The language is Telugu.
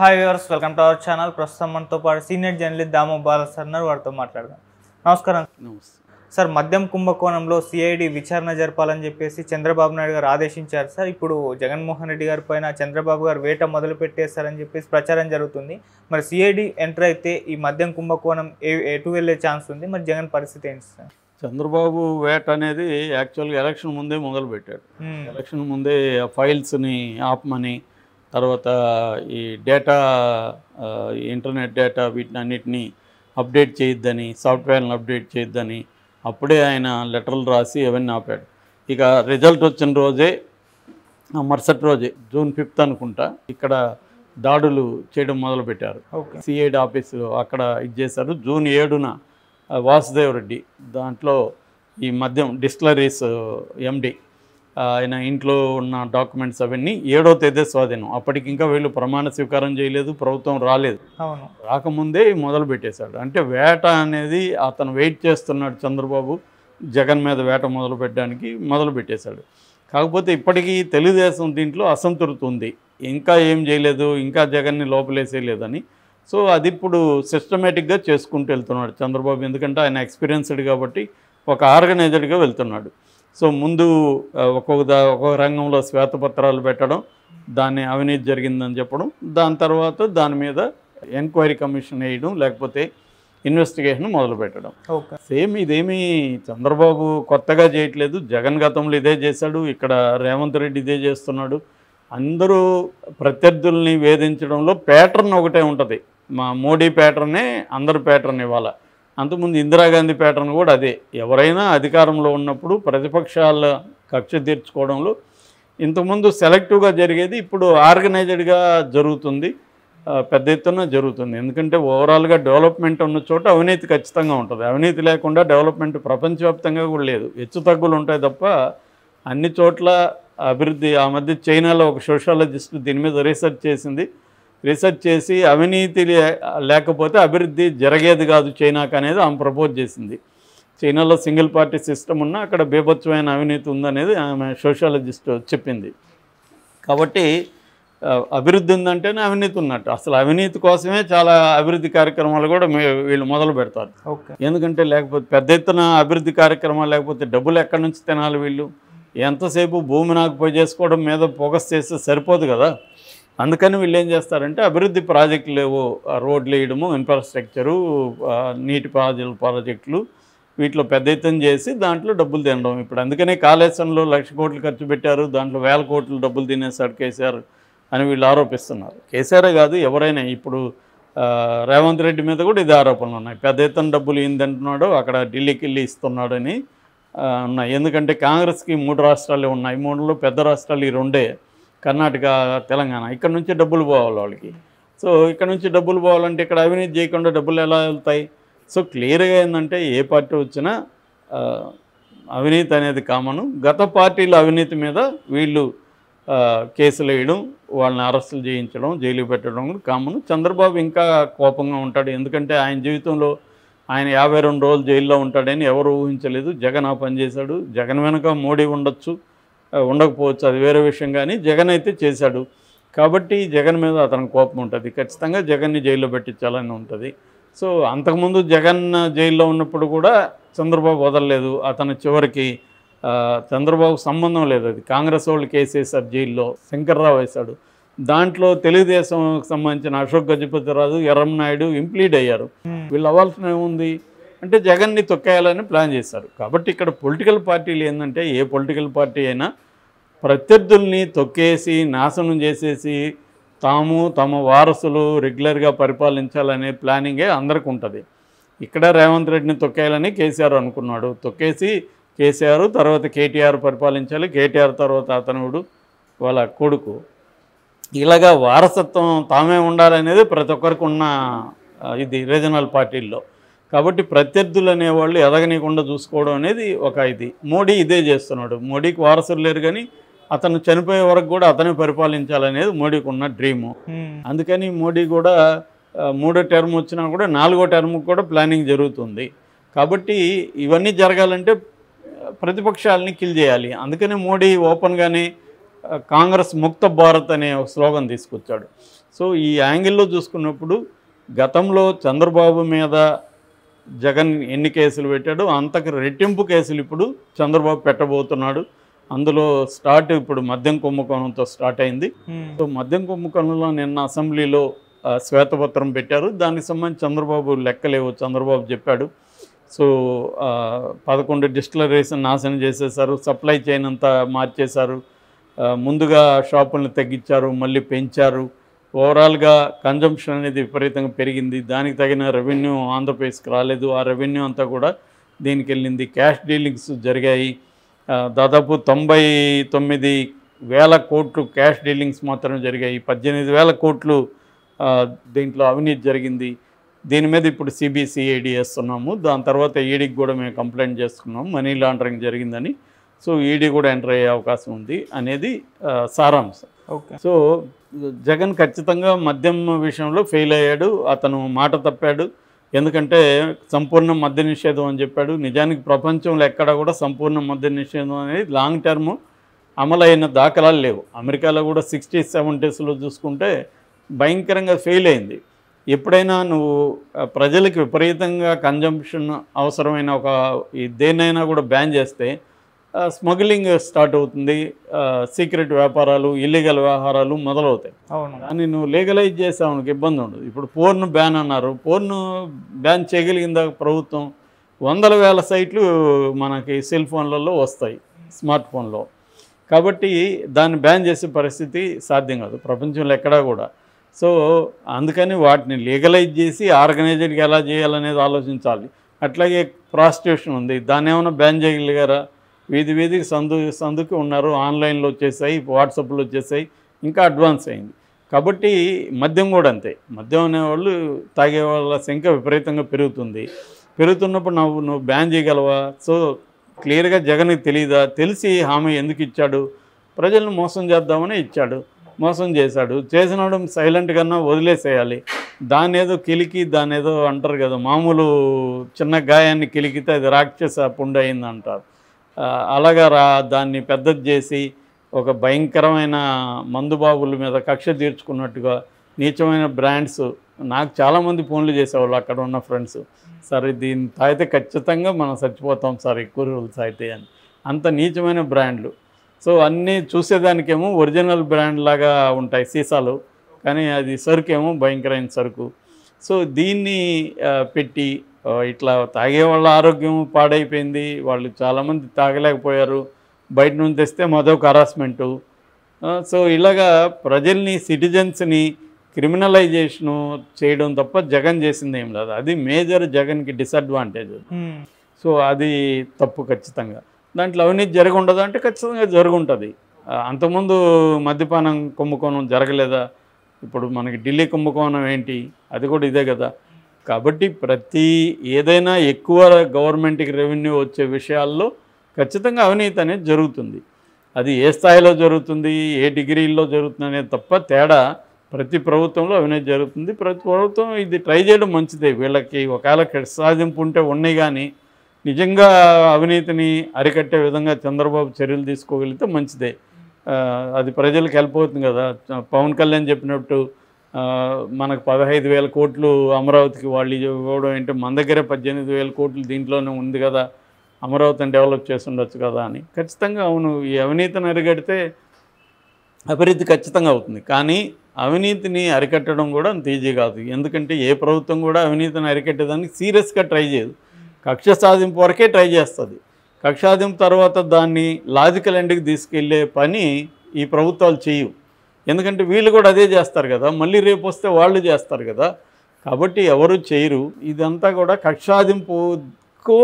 Hi viewers welcome to our channel ప్రస్తుతం మనతో పాటు సీనియర్ జర్నలిస్ట్ దామ బాల సార్ వారితో మాట్లాడదాం నమస్కారం సార్ మద్యం కుంభకోణంలో సిఐడి విచారణ జరపాలని చెప్పేసి చంద్రబాబు నాయుడు గారు ఆదేశించారు సార్ ఇప్పుడు జగన్మోహన్ రెడ్డి గారి పైన చంద్రబాబు గారు వేట మొదలు పెట్టేస్తారని చెప్పేసి ప్రచారం జరుగుతుంది మరి సిఐడి ఎంటర్ అయితే ఈ మద్యం కుంభకోణం ఏ ఎటు వెళ్ళే ఛాన్స్ ఉంది మరి జగన్ పరిస్థితి ఏంటి సార్ చంద్రబాబు వేట అనేది యాక్చువల్గా ఎలక్షన్ ముందే మొదలుపెట్టాడు ఎలక్షన్ hmm. ముందే ఫైల్స్ని ఆపమని తర్వాత ఈ డేటా ఇంటర్నెట్ డేటా వీటిని అన్నిటినీ అప్డేట్ చేయొద్దని సాఫ్ట్వేర్ని అప్డేట్ చేయొద్దని అప్పుడే ఆయన లెటర్లు రాసి అవన్నీ ఆపాడు ఇక రిజల్ట్ వచ్చిన రోజే మరుసటి రోజే జూన్ ఫిఫ్త్ అనుకుంటా ఇక్కడ దాడులు చేయడం మొదలుపెట్టారు సిఐడి ఆఫీసులో అక్కడ ఇది చేశారు జూన్ ఏడున వాసుదేవ్ రెడ్డి దాంట్లో ఈ మద్యం డిస్టిలరీస్ ఎండి ఆయన ఇంట్లో ఉన్న డాక్యుమెంట్స్ అవన్నీ ఏడో తేదీ స్వాధీనం అప్పటికి ఇంకా వీళ్ళు ప్రమాణ స్వీకారం చేయలేదు ప్రభుత్వం రాలేదు రాకముందే మొదలు పెట్టేశాడు అంటే వేట అనేది అతను వెయిట్ చేస్తున్నాడు చంద్రబాబు జగన్ మీద వేట మొదలు పెట్టడానికి మొదలు పెట్టేశాడు కాకపోతే ఇప్పటికీ తెలుగుదేశం దీంట్లో అసంతృప్తి ఉంది ఇంకా ఏం చేయలేదు ఇంకా జగన్ని లోపలేసేయలేదని సో అది ఇప్పుడు సిస్టమేటిక్గా చేసుకుంటూ వెళ్తున్నాడు చంద్రబాబు ఎందుకంటే ఆయన ఎక్స్పీరియన్స్డ్ కాబట్టి ఒక ఆర్గనైజర్గా వెళ్తున్నాడు సో ముందు ఒక్కొక్క ఒక్కొక్క రంగంలో శ్వేతపత్రాలు పెట్టడం దాన్ని అవినీతి జరిగిందని చెప్పడం దాని తర్వాత దాని మీద ఎంక్వైరీ కమిషన్ వేయడం లేకపోతే ఇన్వెస్టిగేషన్ మొదలు పెట్టడం సేమ్ ఇదేమీ చంద్రబాబు కొత్తగా చేయట్లేదు జగన్ గతంలో ఇదే చేశాడు ఇక్కడ రేవంత్ రెడ్డి ఇదే చేస్తున్నాడు అందరూ ప్రత్యర్థుల్ని వేధించడంలో ప్యాటర్న్ ఒకటే ఉంటుంది మా మోడీ ప్యాటర్నే అందరు ప్యాటర్న్ ఇవ్వాలి అంతకుముందు ఇందిరాగాంధీ ప్యాటర్న్ కూడా అదే ఎవరైనా అధికారంలో ఉన్నప్పుడు ప్రతిపక్షాల కక్ష తీర్చుకోవడంలో ఇంతకుముందు సెలెక్టివ్గా జరిగేది ఇప్పుడు ఆర్గనైజ్డ్గా జరుగుతుంది పెద్ద ఎత్తున జరుగుతుంది ఎందుకంటే ఓవరాల్గా డెవలప్మెంట్ ఉన్న చోట అవినీతి ఖచ్చితంగా ఉంటుంది అవినీతి లేకుండా డెవలప్మెంట్ ప్రపంచవ్యాప్తంగా కూడా లేదు హెచ్చు తగ్గులు ఉంటాయి తప్ప అన్ని చోట్ల అభివృద్ధి ఆ మధ్య చైనాలో ఒక సోషాలజిస్ట్ దీని మీద రీసెర్చ్ చేసింది రీసెర్చ్ చేసి అవినీతి లేకపోతే అభివృద్ధి జరగేది కాదు చైనాకు అనేది ఆమె ప్రపోజ్ చేసింది చైనాలో సింగిల్ పార్టీ సిస్టమ్ ఉన్నా అక్కడ బీభత్సమైన అవినీతి ఉందనేది ఆమె సోషాలజిస్ట్ చెప్పింది కాబట్టి అభివృద్ధి ఉందంటేనే అవినీతి ఉన్నట్టు అసలు అవినీతి కోసమే చాలా అభివృద్ధి కార్యక్రమాలు కూడా వీళ్ళు మొదలు పెడతారు ఓకే ఎందుకంటే లేకపోతే పెద్ద ఎత్తున అభివృద్ధి కార్యక్రమాలు లేకపోతే డబ్బులు ఎక్కడి నుంచి తినాలి వీళ్ళు ఎంతసేపు భూమి నాకు పోయి చేసుకోవడం మీద ఫోకస్ చేస్తే సరిపోదు కదా అందుకని వీళ్ళు ఏం చేస్తారంటే అభివృద్ధి ప్రాజెక్టులు లేవు రోడ్లు వేయడము ఇన్ఫ్రాస్ట్రక్చరు నీటి ప్రాజెక్టు ప్రాజెక్టులు వీటిలో పెద్ద ఎత్తున చేసి దాంట్లో డబ్బులు తినడం ఇప్పుడు అందుకనే కాళేశ్వరంలో లక్ష కోట్లు ఖర్చు పెట్టారు దాంట్లో వేల కోట్లు డబ్బులు తినేసాడు కేసీఆర్ అని వీళ్ళు ఆరోపిస్తున్నారు కేసీఆరే కాదు ఎవరైనా ఇప్పుడు రేవంత్ రెడ్డి మీద కూడా ఇది ఆరోపణలు ఉన్నాయి పెద్ద ఎత్తున డబ్బులు ఏందంటున్నాడు అక్కడ ఢిల్లీకి వెళ్ళి ఇస్తున్నాడని ఉన్నాయి ఎందుకంటే కాంగ్రెస్కి మూడు రాష్ట్రాలే ఉన్నాయి మూడులో పెద్ద రాష్ట్రాలు ఈ రెండే కర్ణాటక తెలంగాణ ఇక్కడ నుంచి డబ్బులు పోవాలి వాళ్ళకి సో ఇక్కడ నుంచి డబ్బులు పోవాలంటే ఇక్కడ అవినీతి చేయకుండా డబ్బులు ఎలా వెళ్తాయి సో క్లియర్గా ఏంటంటే ఏ పార్టీ వచ్చినా అవినీతి అనేది కామను గత పార్టీల అవినీతి మీద వీళ్ళు కేసులు వేయడం వాళ్ళని అరెస్టులు చేయించడం జైలు పెట్టడం కామను చంద్రబాబు ఇంకా కోపంగా ఉంటాడు ఎందుకంటే ఆయన జీవితంలో ఆయన యాభై రెండు రోజులు జైల్లో ఉంటాడని ఎవరు ఊహించలేదు జగన్ ఆ పనిచేశాడు జగన్ వెనుక మోడీ ఉండొచ్చు ఉండకపోవచ్చు అది వేరే విషయం కానీ జగన్ అయితే చేశాడు కాబట్టి జగన్ మీద అతని కోపం ఉంటుంది ఖచ్చితంగా జగన్ని జైల్లో పెట్టించాలని ఉంటుంది సో అంతకుముందు జగన్ జైల్లో ఉన్నప్పుడు కూడా చంద్రబాబు వదలలేదు అతను చివరికి చంద్రబాబు సంబంధం లేదు అది కాంగ్రెస్ వాళ్ళు కేసేసారు జైల్లో శంకర్రావు వేశాడు దాంట్లో తెలుగుదేశంకి సంబంధించిన అశోక్ గజపతిరాజు ఎర్రం నాయుడు ఇంప్లీడ్ అయ్యారు వీళ్ళు అవ్వాల్సిన ఏముంది అంటే జగన్ని తొక్కేయాలని ప్లాన్ చేశారు కాబట్టి ఇక్కడ పొలిటికల్ పార్టీలు ఏంటంటే ఏ పొలిటికల్ పార్టీ అయినా ప్రత్యర్థుల్ని తొక్కేసి నాశనం చేసేసి తాము తమ వారసులు రెగ్యులర్గా పరిపాలించాలనే ప్లానింగే అందరికి ఉంటుంది ఇక్కడ రేవంత్ రెడ్డిని తొక్కేయాలని కేసీఆర్ అనుకున్నాడు తొక్కేసి కేసీఆర్ తర్వాత కేటీఆర్ పరిపాలించాలి కేటీఆర్ తర్వాత అతనుడు వాళ్ళ కొడుకు ఇలాగా వారసత్వం తామే ఉండాలనేది ప్రతి ఒక్కరికి ఉన్న ఇది రీజనల్ పార్టీల్లో కాబట్టి ప్రత్యర్థులు అనేవాళ్ళు ఎదగనీయకుండా చూసుకోవడం అనేది ఒక ఇది మోడీ ఇదే చేస్తున్నాడు మోడీకి వారసులు లేరు కానీ అతను చనిపోయే వరకు కూడా అతనే పరిపాలించాలనేది మోడీకి ఉన్న డ్రీము అందుకని మోడీ కూడా మూడో టర్మ్ వచ్చినా కూడా నాలుగో టర్మ్ కూడా ప్లానింగ్ జరుగుతుంది కాబట్టి ఇవన్నీ జరగాలంటే ప్రతిపక్షాలని కిల్ చేయాలి అందుకనే మోడీ ఓపెన్గానే కాంగ్రెస్ ముక్త భారత్ అనే ఒక శ్లోగం తీసుకొచ్చాడు సో ఈ యాంగిల్లో చూసుకున్నప్పుడు గతంలో చంద్రబాబు మీద జగన్ ఎన్ని కేసులు పెట్టాడు అంతకు రెట్టింపు కేసులు ఇప్పుడు చంద్రబాబు పెట్టబోతున్నాడు అందులో స్టార్ట్ ఇప్పుడు మద్యం కుంభకోణంతో స్టార్ట్ అయింది hmm. సో మద్యం కుంభకోణంలో నిన్న అసెంబ్లీలో శ్వేతపత్రం పెట్టారు దానికి సంబంధించి చంద్రబాబు లెక్కలేవు చంద్రబాబు చెప్పాడు సో పదకొండు డిస్టిలరీస్ నాశనం చేసేసారు సప్లై చైన్ అంతా మార్చేశారు ముందుగా షాపులను తగ్గించారు మళ్ళీ పెంచారు ఓవరాల్గా కన్జంప్షన్ అనేది విపరీతంగా పెరిగింది దానికి తగిన రెవెన్యూ ఆంధ్రప్రదేశ్కి రాలేదు ఆ రెవెన్యూ అంతా కూడా దీనికి వెళ్ళింది క్యాష్ డీలింగ్స్ జరిగాయి దాదాపు తొంభై తొమ్మిది వేల కోట్లు క్యాష్ డీలింగ్స్ మాత్రం జరిగాయి పద్దెనిమిది వేల కోట్లు దీంట్లో అవినీతి జరిగింది దీని మీద ఇప్పుడు సిబిసిఐడి వేస్తున్నాము దాని తర్వాత ఈడీకి e కూడా మేము కంప్లైంట్ చేసుకున్నాం మనీ లాండరింగ్ జరిగిందని సో ఈడీ e కూడా ఎంటర్ అయ్యే అవకాశం ఉంది అనేది సారాంశం ఓకే సో జగన్ ఖచ్చితంగా మద్యం విషయంలో ఫెయిల్ అయ్యాడు అతను మాట తప్పాడు ఎందుకంటే సంపూర్ణ మద్య నిషేధం అని చెప్పాడు నిజానికి ప్రపంచంలో ఎక్కడ కూడా సంపూర్ణ మద్య నిషేధం అనేది లాంగ్ టర్మ్ అమలైన దాఖలాలు లేవు అమెరికాలో కూడా సిక్స్టీ సెవెంటీస్లో చూసుకుంటే భయంకరంగా ఫెయిల్ అయింది ఎప్పుడైనా నువ్వు ప్రజలకు విపరీతంగా కన్జంప్షన్ అవసరమైన ఒక దేన్నైనా కూడా బ్యాన్ చేస్తే స్మగ్లింగ్ స్టార్ట్ అవుతుంది సీక్రెట్ వ్యాపారాలు ఇల్లీగల్ వ్యవహారాలు మొదలవుతాయి అవును కానీ నువ్వు లీగలైజ్ చేస్తే ఆమెకి ఇబ్బంది ఉండదు ఇప్పుడు పోర్న్ బ్యాన్ అన్నారు పోర్న్ బ్యాన్ చేయగలిగిందా ప్రభుత్వం వందల వేల సైట్లు మనకి సెల్ ఫోన్లలో వస్తాయి స్మార్ట్ ఫోన్లో కాబట్టి దాన్ని బ్యాన్ చేసే పరిస్థితి సాధ్యం కాదు ప్రపంచంలో ఎక్కడా కూడా సో అందుకని వాటిని లీగలైజ్ చేసి ఆర్గనైజ్డ్గా ఎలా చేయాలనేది ఆలోచించాలి అట్లాగే ప్రాస్టిట్యూషన్ ఉంది దాన్ని ఏమైనా బ్యాన్ చేయగలిగారా వీధి వీధికి సందు సందుకి ఉన్నారు ఆన్లైన్లో వచ్చేసాయి వాట్సాప్లో వచ్చేసాయి ఇంకా అడ్వాన్స్ అయింది కాబట్టి మద్యం కూడా అంతే మద్యం అనేవాళ్ళు తాగే వాళ్ళ సంఖ్య విపరీతంగా పెరుగుతుంది పెరుగుతున్నప్పుడు నువ్వు నువ్వు బ్యాన్ చేయగలవా సో క్లియర్గా జగన్కి తెలియదా తెలిసి హామీ ఎందుకు ఇచ్చాడు ప్రజలను మోసం చేద్దామని ఇచ్చాడు మోసం చేశాడు చేసినప్పుడు సైలెంట్ కన్నా వదిలేసేయాలి దాని ఏదో కిలికి దాని ఏదో అంటారు కదా మామూలు చిన్న గాయాన్ని కిలికితే అది రాక్షస పుండు అయిందంటారు అలాగా దాన్ని పెద్దది చేసి ఒక భయంకరమైన మందుబాబుల మీద కక్ష తీర్చుకున్నట్టుగా నీచమైన బ్రాండ్స్ నాకు చాలామంది ఫోన్లు చేసేవాళ్ళు అక్కడ ఉన్న ఫ్రెండ్స్ సరే దీని తాగితే ఖచ్చితంగా మనం చచ్చిపోతాం సార్ ఎక్కువ రోజులు తాగితే అని అంత నీచమైన బ్రాండ్లు సో అన్నీ చూసేదానికేమో ఒరిజినల్ బ్రాండ్ లాగా ఉంటాయి సీసాలు కానీ అది సరుకు ఏమో భయంకరమైన సరుకు సో దీన్ని పెట్టి ఇట్లా తాగే వాళ్ళ ఆరోగ్యం పాడైపోయింది వాళ్ళు చాలామంది తాగలేకపోయారు బయట నుంచి తెస్తే మదొక హరాస్మెంటు సో ఇలాగా ప్రజల్ని సిటిజన్స్ని క్రిమినలైజేషను చేయడం తప్ప జగన్ చేసింది ఏం లేదు అది మేజర్ జగన్కి డిసడ్వాంటేజ్ సో అది తప్పు ఖచ్చితంగా దాంట్లో అవినీతి జరగundడదు అంటే ఖచ్చితంగా జరుగుంటుంది అంతకుముందు మద్యపానం కుంభకోణం జరగలేదా ఇప్పుడు మనకి ఢిల్లీ కుంభకోణం ఏంటి అది కూడా ఇదే కదా కాబట్టి ప్రతి ఏదైనా ఎక్కువ గవర్నమెంట్కి రెవెన్యూ వచ్చే విషయాల్లో ఖచ్చితంగా అవినీతి అనేది జరుగుతుంది అది ఏ స్థాయిలో జరుగుతుంది ఏ డిగ్రీల్లో జరుగుతుంది అనేది తప్ప తేడా ప్రతి ప్రభుత్వంలో అవినీతి జరుగుతుంది ప్రతి ప్రభుత్వం ఇది ట్రై చేయడం మంచిదే వీళ్ళకి ఒకవేళ సాధింపు ఉంటే ఉన్నాయి కానీ నిజంగా అవినీతిని అరికట్టే విధంగా చంద్రబాబు చర్యలు తీసుకోగలిగితే మంచిదే అది ప్రజలకు వెళ్ళిపోతుంది కదా పవన్ కళ్యాణ్ చెప్పినట్టు మనకు పదహైదు వేల కోట్లు అమరావతికి వాళ్ళు ఇవ్వడం ఏంటి మన దగ్గర పద్దెనిమిది వేల కోట్లు దీంట్లోనే ఉంది కదా అమరావతిని డెవలప్ చేసి ఉండొచ్చు కదా అని ఖచ్చితంగా అవును ఈ అవినీతిని అరిగడితే అభివృద్ధి ఖచ్చితంగా అవుతుంది కానీ అవినీతిని అరికట్టడం కూడా అంత ఈజీ కాదు ఎందుకంటే ఏ ప్రభుత్వం కూడా అవినీతిని అరికట్టేదానికి సీరియస్గా ట్రై చేయదు కక్ష సాధింపు వరకే ట్రై చేస్తుంది కక్ష సాధింపు తర్వాత దాన్ని లాజికల్ ఎండ్కి తీసుకెళ్లే పని ఈ ప్రభుత్వాలు చేయవు ఎందుకంటే వీళ్ళు కూడా అదే చేస్తారు కదా మళ్ళీ రేపు వస్తే వాళ్ళు చేస్తారు కదా కాబట్టి ఎవరు చేయరు ఇదంతా కూడా కక్షాదింపుకు